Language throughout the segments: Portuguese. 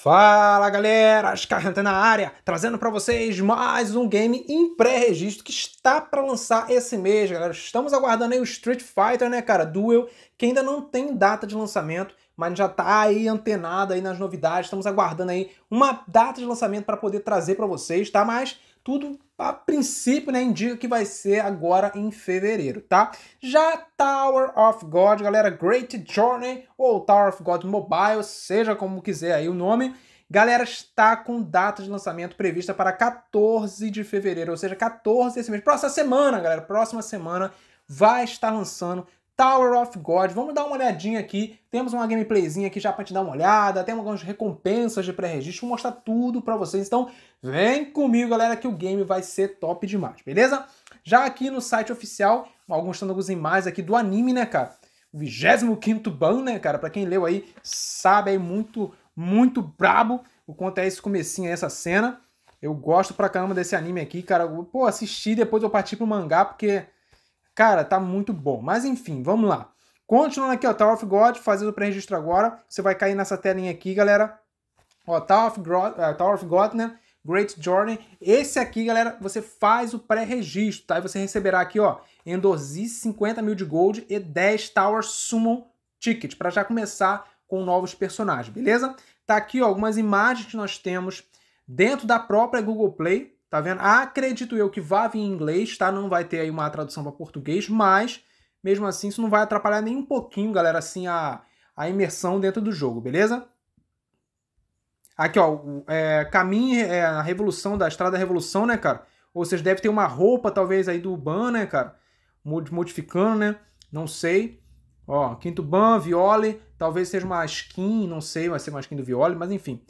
Fala galera, Scarranta na área, trazendo para vocês mais um game em pré-registro que está para lançar esse mês, galera. Estamos aguardando aí o Street Fighter, né, cara, Duel, que ainda não tem data de lançamento, mas já tá aí antenado aí nas novidades. Estamos aguardando aí uma data de lançamento para poder trazer para vocês, tá? Mas tudo a princípio, né, indica que vai ser agora em fevereiro, tá? Já Tower of God, galera, Great Journey ou Tower of God Mobile, seja como quiser aí o nome, Galera, está com data de lançamento prevista para 14 de fevereiro, ou seja, 14 desse mês. Próxima semana, galera, próxima semana vai estar lançando Tower of God. Vamos dar uma olhadinha aqui. Temos uma gameplayzinha aqui já para te dar uma olhada. Tem algumas recompensas de pré-registro. Vou mostrar tudo para vocês. Então, vem comigo, galera, que o game vai ser top demais, beleza? Já aqui no site oficial, alguns algumas imagens aqui do anime, né, cara? O 25 ban, né, cara? Para quem leu aí, sabe aí muito, muito brabo o quanto é esse comecinho, essa cena. Eu gosto pra caramba desse anime aqui, cara. Pô, assisti, depois eu parti pro mangá, porque Cara, tá muito bom. Mas enfim, vamos lá. Continuando aqui, ó, Tower of God, fazendo o pré-registro agora. Você vai cair nessa telinha aqui, galera. Ó, Tower of God, uh, eh, Tower of God né? Great Journey. Esse aqui, galera, você faz o pré-registro, tá? E você receberá aqui, ó, Endorzi 50 mil de gold e 10 Tower Summon Ticket, para já começar com novos personagens, beleza? Tá aqui, ó, algumas imagens que nós temos dentro da própria Google Play, tá vendo? Acredito eu que vá vir em inglês, tá? Não vai ter aí uma tradução para português, mas mesmo assim isso não vai atrapalhar nem um pouquinho, galera, assim a, a imersão dentro do jogo, beleza? Aqui, ó, é, caminho, é, a revolução da estrada da revolução, né, cara? Ou vocês devem ter uma roupa, talvez, aí do Ban, né, cara? Modificando, né? Não sei. Ó, quinto Ban, Viole, talvez seja uma skin, não sei, vai ser uma skin do Viole, mas enfim.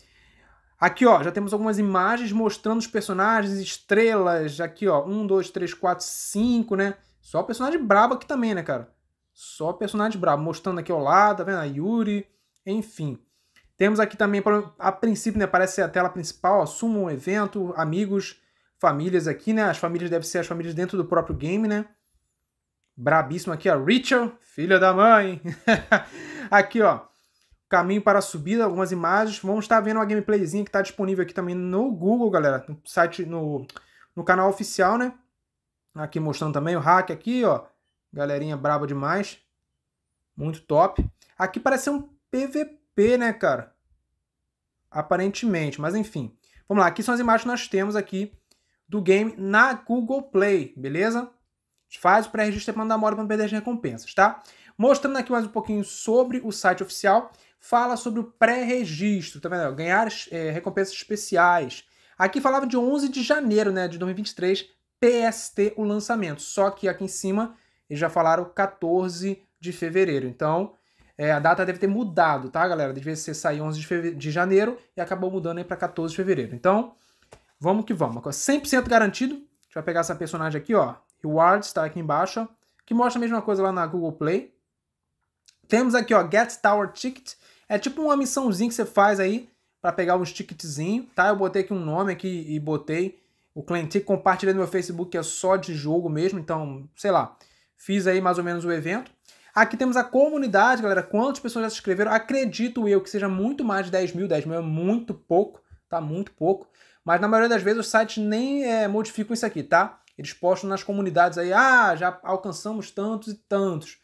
Aqui, ó, já temos algumas imagens mostrando os personagens, estrelas, aqui, ó, um dois três quatro cinco né? Só personagem brabo aqui também, né, cara? Só personagem brabo, mostrando aqui ao lado, tá vendo? A Yuri, enfim. Temos aqui também, a princípio, né, parece ser a tela principal, ó, suma um evento, amigos, famílias aqui, né? As famílias devem ser as famílias dentro do próprio game, né? Brabíssimo aqui, ó, Rachel, filha da mãe. aqui, ó, caminho para a subida, algumas imagens. Vamos estar vendo uma gameplayzinha que está disponível aqui também no Google, galera, no site, no, no canal oficial, né? Aqui mostrando também o hack aqui, ó. Galerinha braba demais. Muito top. Aqui parece ser um PVP, né, cara? Aparentemente, mas enfim. Vamos lá, aqui são as imagens que nós temos aqui do game na Google Play, beleza? Faz o pré-registro para mandar mora para não perder as recompensas, tá? Mostrando aqui mais um pouquinho sobre o site oficial fala sobre o pré-registro, tá vendo? Ganhar é, recompensas especiais. Aqui falava de 11 de janeiro, né, de 2023, PST o lançamento. Só que aqui em cima eles já falaram 14 de fevereiro. Então, é, a data deve ter mudado, tá, galera? deve ser sair 11 de, de janeiro e acabou mudando aí para 14 de fevereiro. Então, vamos que vamos. 100% garantido. A gente vai pegar essa personagem aqui, ó. Rewards, tá aqui embaixo, que mostra a mesma coisa lá na Google Play. Temos aqui, ó, Get Tower Ticket, é tipo uma missãozinha que você faz aí para pegar uns ticketzinho, tá? Eu botei aqui um nome aqui e botei o cliente compartilhei no meu Facebook que é só de jogo mesmo, então, sei lá, fiz aí mais ou menos o evento. Aqui temos a comunidade, galera, quantas pessoas já se inscreveram? Acredito eu que seja muito mais de 10 mil, 10 mil é muito pouco, tá? Muito pouco. Mas na maioria das vezes os sites nem é, modificam isso aqui, tá? Eles postam nas comunidades aí, ah, já alcançamos tantos e tantos.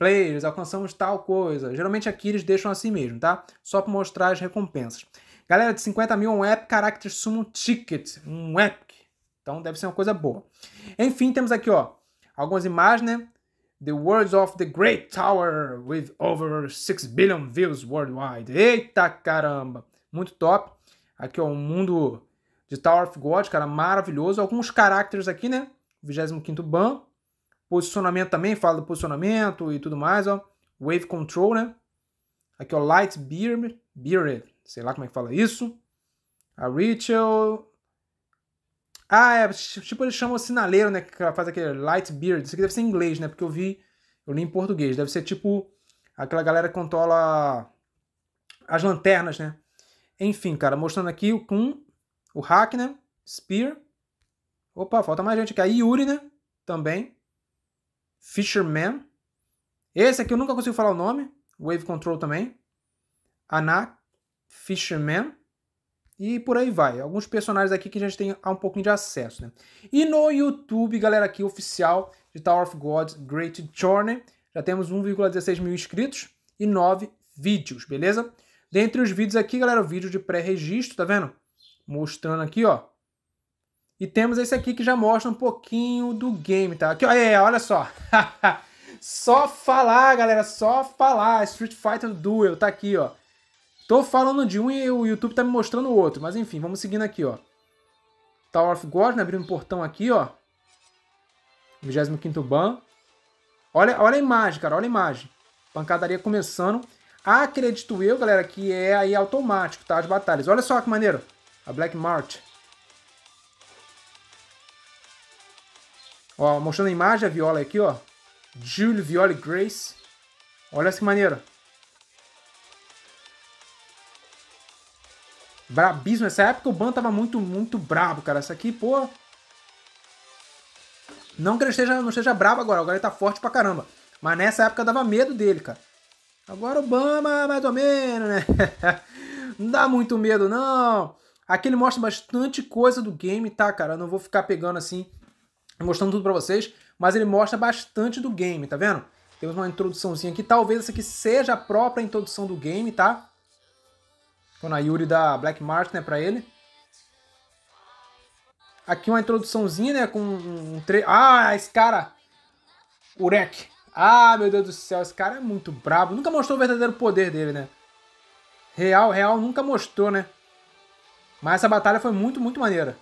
Players, alcançamos tal coisa. Geralmente aqui eles deixam assim mesmo, tá? Só para mostrar as recompensas. Galera, de 50 mil, um Epic Character Summon Ticket. Um Epic. Então deve ser uma coisa boa. Enfim, temos aqui, ó, algumas imagens, né? The Words of the Great Tower with over 6 billion views worldwide. Eita caramba! Muito top. Aqui, ó, um mundo de Tower of God, cara, maravilhoso. Alguns caracteres aqui, né? 25º ban. Posicionamento também, fala do posicionamento e tudo mais, ó. Wave Control, né? Aqui, ó, Light Beer, Beer, sei lá como é que fala isso. A Rachel... Ah, é, tipo, eles chamam o sinaleiro, né? Que faz aquele Light Beard. Isso aqui deve ser em inglês, né? Porque eu vi, eu li em português. Deve ser tipo aquela galera que controla as lanternas, né? Enfim, cara, mostrando aqui o Kun, o Hack, né? Spear. Opa, falta mais gente aqui. A Yuri, né? Também. Fisherman. Esse aqui eu nunca consigo falar o nome. Wave Control também. Anak, Fisherman. E por aí vai. Alguns personagens aqui que a gente tem um pouquinho de acesso, né? E no YouTube, galera, aqui oficial de Tower of Gods Great Journey. Já temos 1,16 mil inscritos e 9 vídeos, beleza? Dentre os vídeos aqui, galera, o vídeo de pré-registro, tá vendo? Mostrando aqui, ó. E temos esse aqui que já mostra um pouquinho do game, tá? Aqui, olha, é, olha só. só falar, galera, só falar. Street Fighter Duel tá aqui, ó. Tô falando de um e o YouTube tá me mostrando o outro. Mas enfim, vamos seguindo aqui, ó. Tower of God, né? Abrindo um portão aqui, ó. 25º ban. Olha, olha a imagem, cara, olha a imagem. Pancadaria começando. Acredito eu, galera, que é aí automático, tá? As batalhas. Olha só que maneiro. A Black March. Ó, mostrando a imagem da viola é aqui, ó. Julie Viola Grace. Olha essa que maneira. Brabíssimo. Nessa época o Ban tava muito, muito brabo, cara. Essa aqui, pô... Não que ele esteja, não esteja brabo agora. Agora ele tá forte pra caramba. Mas nessa época dava medo dele, cara. Agora o Ban, mais ou menos, né? não dá muito medo, não. Aqui ele mostra bastante coisa do game, tá, cara? Eu não vou ficar pegando assim mostrando tudo para vocês, mas ele mostra bastante do game, tá vendo? Temos uma introduçãozinha aqui, talvez essa aqui seja a própria introdução do game, tá? Quando a Yuri da Black Mart, né, pra ele. Aqui uma introduçãozinha, né, com um tre... Ah, esse cara! Urek! Ah, meu Deus do céu, esse cara é muito brabo. Nunca mostrou o verdadeiro poder dele, né? Real, real, nunca mostrou, né? Mas essa batalha foi muito, muito maneira.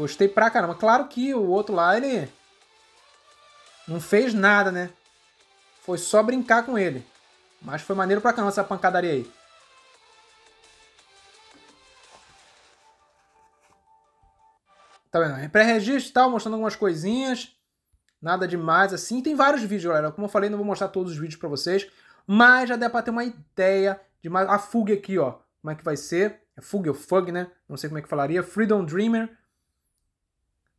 Gostei pra caramba. Claro que o outro lá, ele não fez nada, né? Foi só brincar com ele. Mas foi maneiro pra caramba essa pancadaria aí. Tá vendo? É pré-registro e tal, mostrando algumas coisinhas. Nada demais assim. Tem vários vídeos, galera. Como eu falei, não vou mostrar todos os vídeos pra vocês. Mas já dá pra ter uma ideia de mais... A fuga aqui, ó. Como é que vai ser. É fuga ou fug, né? Não sei como é que falaria. Freedom Dreamer.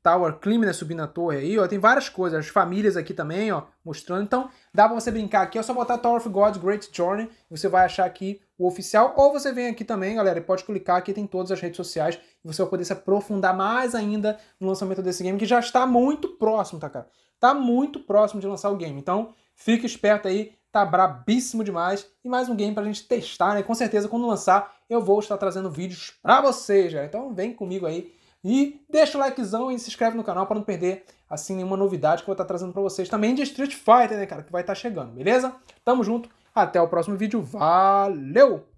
Tower Climb, né, subindo a torre aí, ó, tem várias coisas, as famílias aqui também, ó, mostrando. Então, dá pra você brincar aqui, é só botar Tower of God Great Journey, você vai achar aqui o oficial, ou você vem aqui também, galera, e pode clicar aqui, tem todas as redes sociais, e você vai poder se aprofundar mais ainda no lançamento desse game, que já está muito próximo, tá, cara? Tá muito próximo de lançar o game, então fique esperto aí, tá brabíssimo demais, e mais um game pra gente testar, né, com certeza quando lançar eu vou estar trazendo vídeos pra vocês, galera, então vem comigo aí, e deixa o likezão e se inscreve no canal para não perder assim nenhuma novidade que eu vou estar tá trazendo para vocês também de Street Fighter, né, cara, que vai estar tá chegando, beleza? Tamo junto, até o próximo vídeo. Valeu!